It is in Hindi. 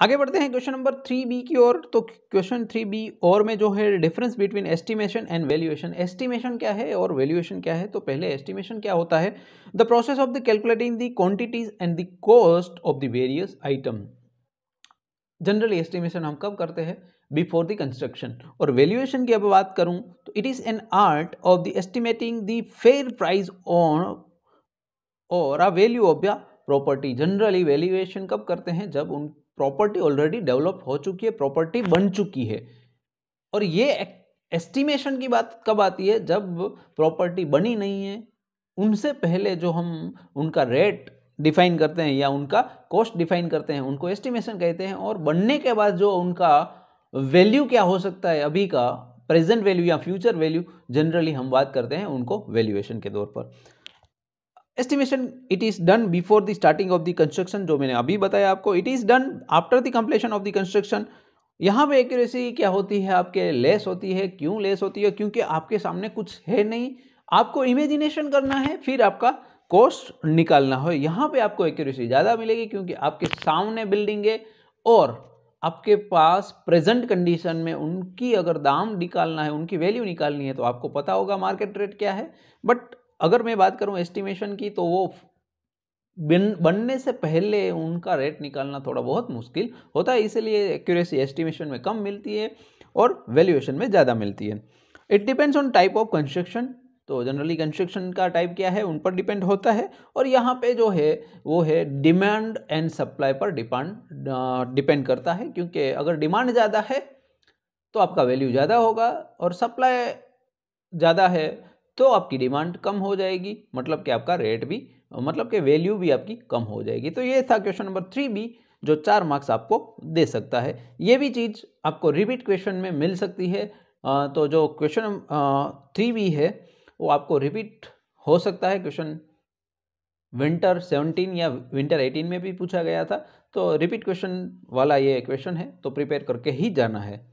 आगे बढ़ते हैं क्वेश्चन नंबर थ्री बी की ओर तो क्वेश्चन थ्री बी और में जो है difference between estimation and valuation estimation क्या है और वैल्यूएशन क्या है तो पहले एस्टिमेशन क्या होता है the process of the calculating the quantities and the cost of the various item generally estimation हम कब करते हैं बिफोर द कंस्ट्रक्शन और वैल्यूएशन की अब बात करूँ तो it is an art of the estimating the fair price on और a value of the property generally valuation कब करते हैं जब उन प्रॉपर्टी ऑलरेडी डेवलप हो चुकी है प्रॉपर्टी बन चुकी है और ये एस्टिमेशन की बात कब आती है जब प्रॉपर्टी बनी नहीं है उनसे पहले जो हम उनका रेट डिफाइन करते हैं या उनका कॉस्ट डिफाइन करते हैं उनको एस्टिमेशन कहते हैं और बनने के बाद जो उनका वैल्यू क्या हो सकता है अभी का प्रेजेंट वैल्यू या फ्यूचर वैल्यू जनरली हम बात करते हैं उनको वैल्यूएशन के तौर पर estimation it is done before the starting of the construction जो मैंने अभी बताया आपको it is done after the completion of the construction यहाँ पे एक्यूरेसी क्या होती है आपके लेस होती है क्यों लेस होती है क्योंकि आपके सामने कुछ है नहीं आपको इमेजिनेशन करना है फिर आपका कॉस्ट निकालना हो यहाँ पे आपको एक्यूरेसी ज़्यादा मिलेगी क्योंकि आपके सामने बिल्डिंग है और आपके पास प्रेजेंट कंडीशन में उनकी अगर दाम निकालना है उनकी वैल्यू निकालनी है तो आपको पता होगा मार्केट रेट क्या है बट अगर मैं बात करूं एस्टिमेशन की तो वो बिन बनने से पहले उनका रेट निकालना थोड़ा बहुत मुश्किल होता है इसीलिए एक्यूरेसी एस्टिमेशन में कम मिलती है और वैल्यूएशन में ज़्यादा मिलती है it depends on type of construction तो जनरली कंस्ट्रक्शन का टाइप क्या है उन पर डिपेंड होता है और यहाँ पे जो है वो है डिमांड एंड सप्लाई पर डिपेंड डिपेंड करता है क्योंकि अगर डिमांड ज़्यादा है तो आपका वैल्यू ज़्यादा होगा और सप्लाई ज़्यादा है तो आपकी डिमांड कम हो जाएगी मतलब कि आपका रेट भी मतलब कि वैल्यू भी आपकी कम हो जाएगी तो ये था क्वेश्चन नंबर थ्री बी जो चार मार्क्स आपको दे सकता है ये भी चीज़ आपको रिपीट क्वेश्चन में मिल सकती है तो जो क्वेश्चन थ्री बी है वो आपको रिपीट हो सकता है क्वेश्चन विंटर सेवनटीन या विंटर एटीन में भी पूछा गया था तो रिपीट क्वेश्चन वाला ये क्वेश्चन है तो प्रिपेयर करके ही जाना है